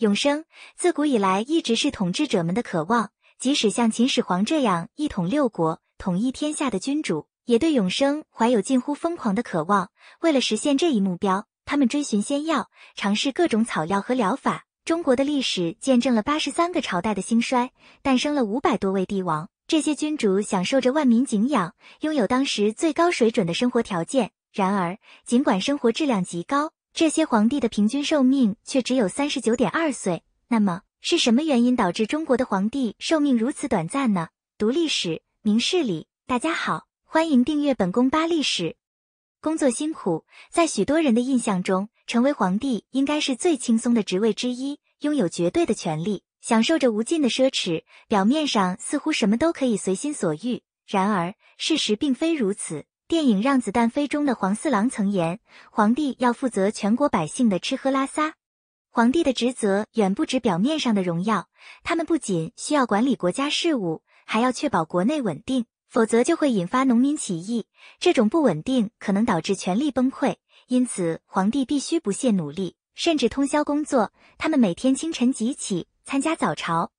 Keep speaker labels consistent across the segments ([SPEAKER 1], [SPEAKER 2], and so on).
[SPEAKER 1] 永生自古以来一直是统治者们的渴望，即使像秦始皇这样一统六国、统一天下的君主，也对永生怀有近乎疯狂的渴望。为了实现这一目标，他们追寻仙药，尝试各种草药和疗法。中国的历史见证了八十三个朝代的兴衰，诞生了五百多位帝王。这些君主享受着万民敬仰，拥有当时最高水准的生活条件。然而，尽管生活质量极高，这些皇帝的平均寿命却只有三十九点二岁，那么是什么原因导致中国的皇帝寿命如此短暂呢？读历史明事理，大家好，欢迎订阅本宫八历史。工作辛苦，在许多人的印象中，成为皇帝应该是最轻松的职位之一，拥有绝对的权利，享受着无尽的奢侈，表面上似乎什么都可以随心所欲。然而，事实并非如此。电影《让子弹飞》中的黄四郎曾言：“皇帝要负责全国百姓的吃喝拉撒，皇帝的职责远不止表面上的荣耀。他们不仅需要管理国家事务，还要确保国内稳定，否则就会引发农民起义。这种不稳定可能导致权力崩溃，因此皇帝必须不懈努力，甚至通宵工作。他们每天清晨即起参加早朝，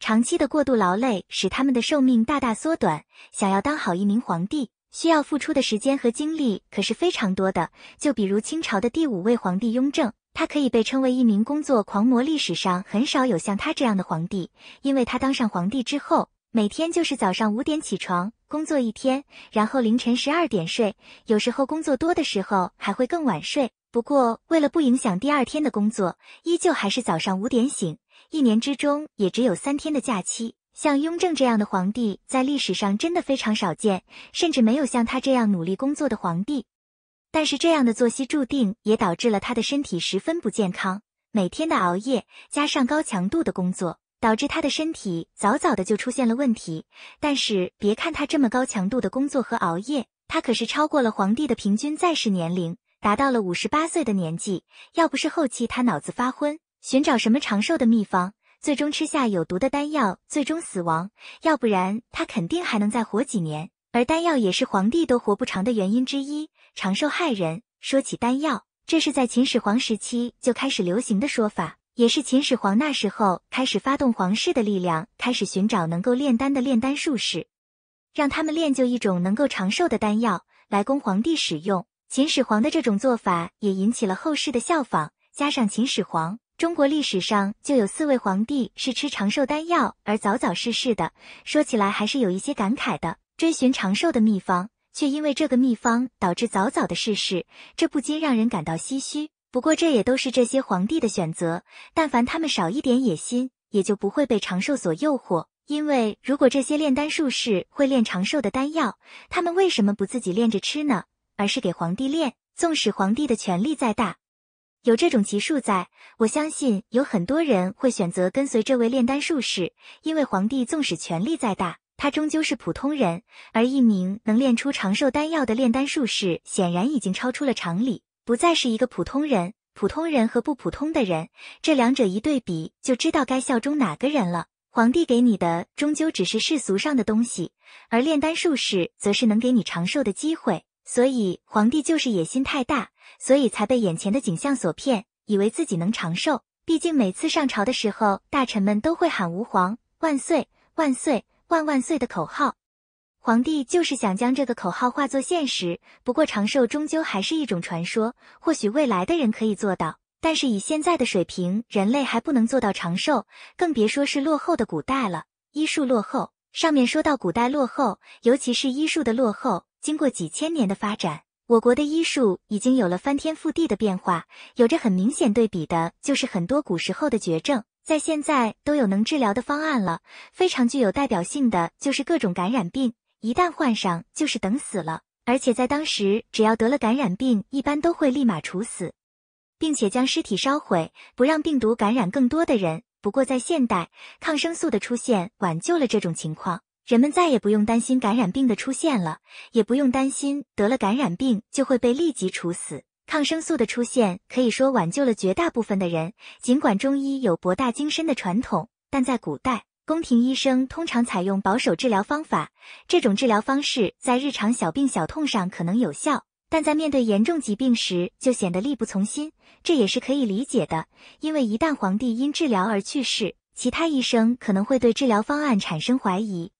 [SPEAKER 1] 长期的过度劳累使他们的寿命大大缩短。想要当好一名皇帝。”需要付出的时间和精力可是非常多的，就比如清朝的第五位皇帝雍正，他可以被称为一名工作狂魔。历史上很少有像他这样的皇帝，因为他当上皇帝之后，每天就是早上五点起床工作一天，然后凌晨十二点睡，有时候工作多的时候还会更晚睡。不过为了不影响第二天的工作，依旧还是早上五点醒。一年之中也只有三天的假期。像雍正这样的皇帝，在历史上真的非常少见，甚至没有像他这样努力工作的皇帝。但是，这样的作息注定也导致了他的身体十分不健康。每天的熬夜加上高强度的工作，导致他的身体早早的就出现了问题。但是，别看他这么高强度的工作和熬夜，他可是超过了皇帝的平均在世年龄，达到了五十八岁的年纪。要不是后期他脑子发昏，寻找什么长寿的秘方。最终吃下有毒的丹药，最终死亡。要不然他肯定还能再活几年。而丹药也是皇帝都活不长的原因之一，长寿害人。说起丹药，这是在秦始皇时期就开始流行的说法，也是秦始皇那时候开始发动皇室的力量，开始寻找能够炼丹的炼丹术士，让他们炼就一种能够长寿的丹药来供皇帝使用。秦始皇的这种做法也引起了后世的效仿，加上秦始皇。中国历史上就有四位皇帝是吃长寿丹药而早早逝世的，说起来还是有一些感慨的。追寻长寿的秘方，却因为这个秘方导致早早的逝世，这不禁让人感到唏嘘。不过，这也都是这些皇帝的选择。但凡他们少一点野心，也就不会被长寿所诱惑。因为如果这些炼丹术士会炼长寿的丹药，他们为什么不自己练着吃呢？而是给皇帝炼？纵使皇帝的权力再大。有这种奇术在，我相信有很多人会选择跟随这位炼丹术士，因为皇帝纵使权力再大，他终究是普通人，而一名能炼出长寿丹药的炼丹术士，显然已经超出了常理，不再是一个普通人。普通人和不普通的人，这两者一对比，就知道该效忠哪个人了。皇帝给你的终究只是世俗上的东西，而炼丹术士则是能给你长寿的机会。所以皇帝就是野心太大，所以才被眼前的景象所骗，以为自己能长寿。毕竟每次上朝的时候，大臣们都会喊“吾皇万岁万岁万万岁”的口号，皇帝就是想将这个口号化作现实。不过长寿终究还是一种传说，或许未来的人可以做到，但是以现在的水平，人类还不能做到长寿，更别说是落后的古代了。医术落后，上面说到古代落后，尤其是医术的落后。经过几千年的发展，我国的医术已经有了翻天覆地的变化。有着很明显对比的就是很多古时候的绝症，在现在都有能治疗的方案了。非常具有代表性的就是各种感染病，一旦患上就是等死了。而且在当时，只要得了感染病，一般都会立马处死，并且将尸体烧毁，不让病毒感染更多的人。不过在现代，抗生素的出现挽救了这种情况。人们再也不用担心感染病的出现了，也不用担心得了感染病就会被立即处死。抗生素的出现可以说挽救了绝大部分的人。尽管中医有博大精深的传统，但在古代，宫廷医生通常采用保守治疗方法。这种治疗方式在日常小病小痛上可能有效，但在面对严重疾病时就显得力不从心。这也是可以理解的，因为一旦皇帝因治疗而去世，其他医生可能会对治疗方案产生怀疑。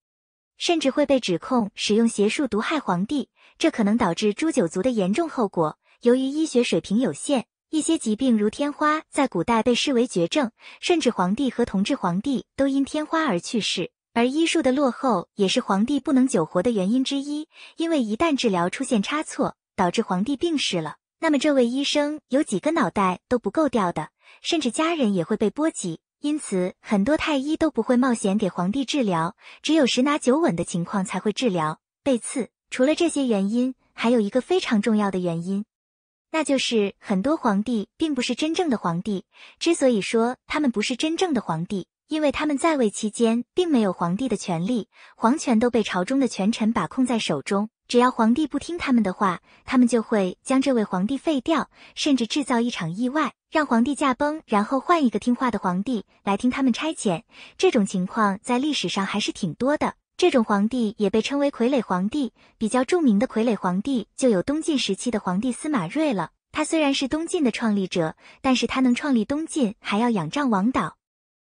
[SPEAKER 1] 甚至会被指控使用邪术毒害皇帝，这可能导致诛九族的严重后果。由于医学水平有限，一些疾病如天花在古代被视为绝症，甚至皇帝和同治皇帝都因天花而去世。而医术的落后也是皇帝不能久活的原因之一，因为一旦治疗出现差错，导致皇帝病逝了，那么这位医生有几个脑袋都不够掉的，甚至家人也会被波及。因此，很多太医都不会冒险给皇帝治疗，只有十拿九稳的情况才会治疗。被刺除了这些原因，还有一个非常重要的原因，那就是很多皇帝并不是真正的皇帝。之所以说他们不是真正的皇帝，因为他们在位期间并没有皇帝的权利，皇权都被朝中的权臣把控在手中。只要皇帝不听他们的话，他们就会将这位皇帝废掉，甚至制造一场意外，让皇帝驾崩，然后换一个听话的皇帝来听他们差遣。这种情况在历史上还是挺多的。这种皇帝也被称为傀儡皇帝。比较著名的傀儡皇帝就有东晋时期的皇帝司马睿了。他虽然是东晋的创立者，但是他能创立东晋还要仰仗王导，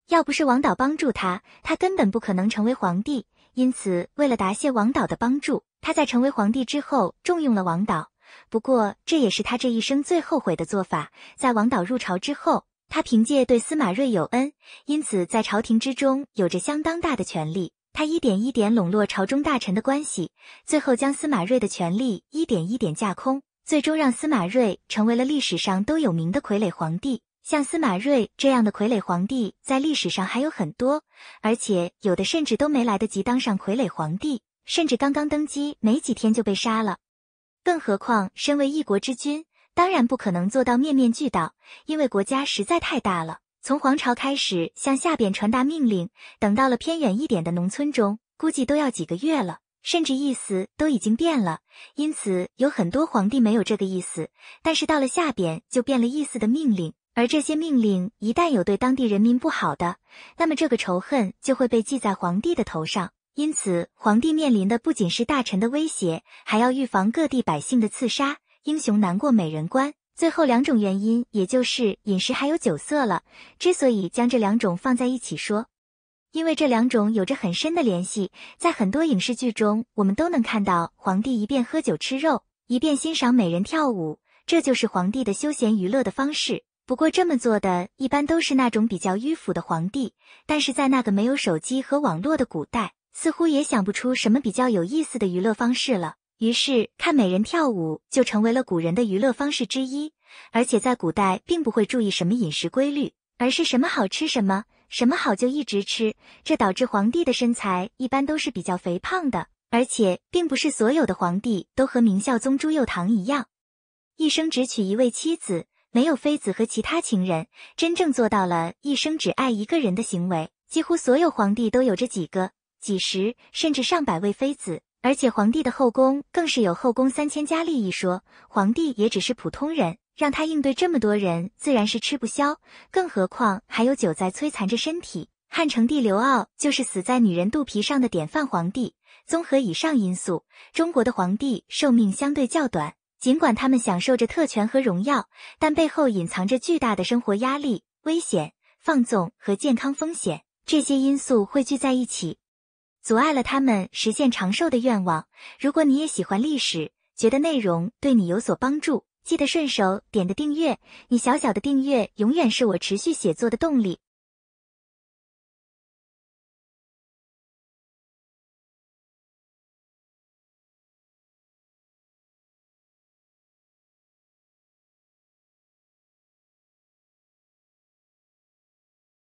[SPEAKER 1] 要不是王导帮助他，他根本不可能成为皇帝。因此，为了答谢王导的帮助，他在成为皇帝之后重用了王导。不过，这也是他这一生最后悔的做法。在王导入朝之后，他凭借对司马睿有恩，因此在朝廷之中有着相当大的权力。他一点一点笼络朝中大臣的关系，最后将司马睿的权力一点一点架空，最终让司马睿成为了历史上都有名的傀儡皇帝。像司马睿这样的傀儡皇帝，在历史上还有很多，而且有的甚至都没来得及当上傀儡皇帝，甚至刚刚登基没几天就被杀了。更何况，身为一国之君，当然不可能做到面面俱到，因为国家实在太大了。从皇朝开始向下边传达命令，等到了偏远一点的农村中，估计都要几个月了，甚至意思都已经变了。因此，有很多皇帝没有这个意思，但是到了下边就变了意思的命令。而这些命令一旦有对当地人民不好的，那么这个仇恨就会被记在皇帝的头上。因此，皇帝面临的不仅是大臣的威胁，还要预防各地百姓的刺杀。英雄难过美人关，最后两种原因也就是饮食还有酒色了。之所以将这两种放在一起说，因为这两种有着很深的联系。在很多影视剧中，我们都能看到皇帝一边喝酒吃肉，一边欣赏美人跳舞，这就是皇帝的休闲娱乐的方式。不过这么做的一般都是那种比较迂腐的皇帝，但是在那个没有手机和网络的古代，似乎也想不出什么比较有意思的娱乐方式了。于是看美人跳舞就成为了古人的娱乐方式之一，而且在古代并不会注意什么饮食规律，而是什么好吃什么，什么好就一直吃，这导致皇帝的身材一般都是比较肥胖的。而且并不是所有的皇帝都和明孝宗朱佑樘一样，一生只娶一位妻子。没有妃子和其他情人，真正做到了一生只爱一个人的行为。几乎所有皇帝都有着几个、几十甚至上百位妃子，而且皇帝的后宫更是有“后宫三千佳丽”一说。皇帝也只是普通人，让他应对这么多人，自然是吃不消。更何况还有酒在摧残着身体。汉成帝刘骜就是死在女人肚皮上的典范皇帝。综合以上因素，中国的皇帝寿命相对较短。尽管他们享受着特权和荣耀，但背后隐藏着巨大的生活压力、危险、放纵和健康风险。这些因素汇聚在一起，阻碍了他们实现长寿的愿望。如果你也喜欢历史，觉得内容对你有所帮助，记得顺手点个订阅。你小小的订阅，永远是我持续写作的动力。